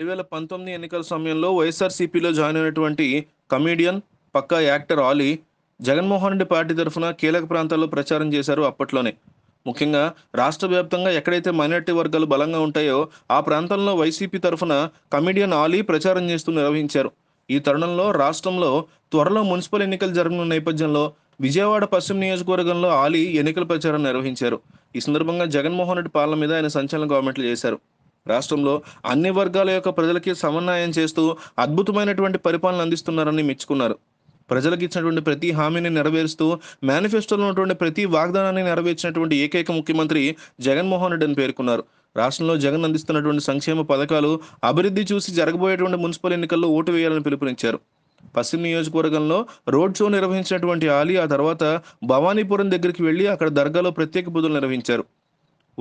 రెండు వేల పంతొమ్మిది ఎన్నికల సమయంలో వైఎస్ఆర్సీపీలో జాయిన్ అయినటువంటి కమీడియన్ పక్కా యాక్టర్ ఆలీ జగన్మోహన్ రెడ్డి పార్టీ తరఫున కీలక ప్రాంతాల్లో ప్రచారం చేశారు అప్పట్లోనే ముఖ్యంగా రాష్ట్ర వ్యాప్తంగా ఎక్కడైతే మైనార్టీ వర్గాలు బలంగా ఉంటాయో ఆ ప్రాంతంలో వైసీపీ తరఫున కమీడియన్ ఆలీ ప్రచారం చేస్తూ నిర్వహించారు ఈ తరుణంలో రాష్ట్రంలో త్వరలో మున్సిపల్ ఎన్నికలు జరగనున్న నేపథ్యంలో విజయవాడ పశ్చిమ నియోజకవర్గంలో ఆలీ ఎన్నికల ప్రచారం నిర్వహించారు ఈ సందర్భంగా జగన్మోహన్ రెడ్డి పాలన మీద ఆయన సంచలన గవర్నమెంట్లు చేశారు రాష్ట్రంలో అన్ని వర్గాల యొక్క ప్రజలకి సమన్వయం చేస్తూ అద్భుతమైనటువంటి పరిపాలన అందిస్తున్నారని మెచ్చుకున్నారు ప్రజలకు ఇచ్చినటువంటి ప్రతి హామీని నెరవేరుస్తూ మేనిఫెస్టోలో ఉన్నటువంటి ప్రతి వాగ్దానాన్ని నెరవేర్చినటువంటి ఏకైక ముఖ్యమంత్రి జగన్మోహన్ రెడ్డి అని పేర్కొన్నారు రాష్ట్రంలో జగన్ అందిస్తున్నటువంటి సంక్షేమ పథకాలు అభివృద్ధి చూసి జరగబోయేటువంటి మున్సిపల్ ఎన్నికల్లో ఓటు వేయాలని పిలుపునిచ్చారు పశ్చిమ నియోజకవర్గంలో రోడ్ షో నిర్వహించినటువంటి ఆలీ ఆ తర్వాత భవానీపురం దగ్గరికి వెళ్ళి అక్కడ దర్గాలో ప్రత్యేక పూజలు నిర్వహించారు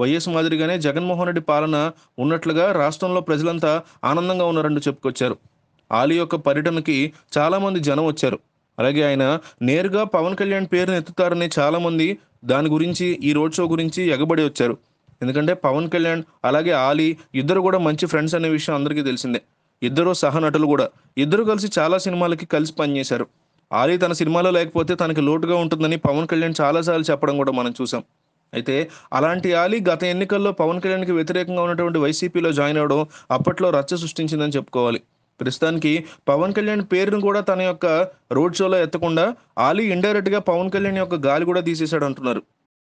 వైఎస్ మాదిరిగానే జగన్మోహన్ రెడ్డి పాలన ఉన్నట్లుగా రాష్ట్రంలో ప్రజలంతా ఆనందంగా ఉన్నారంటూ చెప్పుకొచ్చారు ఆలీ యొక్క పర్యటనకి చాలామంది జనం వచ్చారు అలాగే ఆయన నేరుగా పవన్ కళ్యాణ్ పేరును ఎత్తుతారని చాలామంది దాని గురించి ఈ రోడ్ షో గురించి ఎగబడి వచ్చారు ఎందుకంటే పవన్ కళ్యాణ్ అలాగే ఆలీ ఇద్దరు కూడా మంచి ఫ్రెండ్స్ అనే విషయం అందరికీ తెలిసిందే ఇద్దరు సహనటులు కూడా ఇద్దరు కలిసి చాలా సినిమాలకి కలిసి పనిచేశారు ఆలీ తన సినిమాలో లేకపోతే తనకి లోటుగా ఉంటుందని పవన్ కళ్యాణ్ చాలాసార్లు చెప్పడం కూడా మనం చూసాం అయితే అలాంటి అలీ గత ఎన్నికల్లో పవన్ కళ్యాణ్కి వ్యతిరేకంగా ఉన్నటువంటి వైసీపీలో జాయిన్ అవడం అప్పట్లో రచ్చ సృష్టించిందని చెప్పుకోవాలి ప్రస్తుతానికి పవన్ కళ్యాణ్ పేరును కూడా తన యొక్క రోడ్ షోలో ఎత్తకుండా ఆలీ ఇండైరెక్ట్గా పవన్ కళ్యాణ్ యొక్క గాలి కూడా తీసేశాడు అంటున్నారు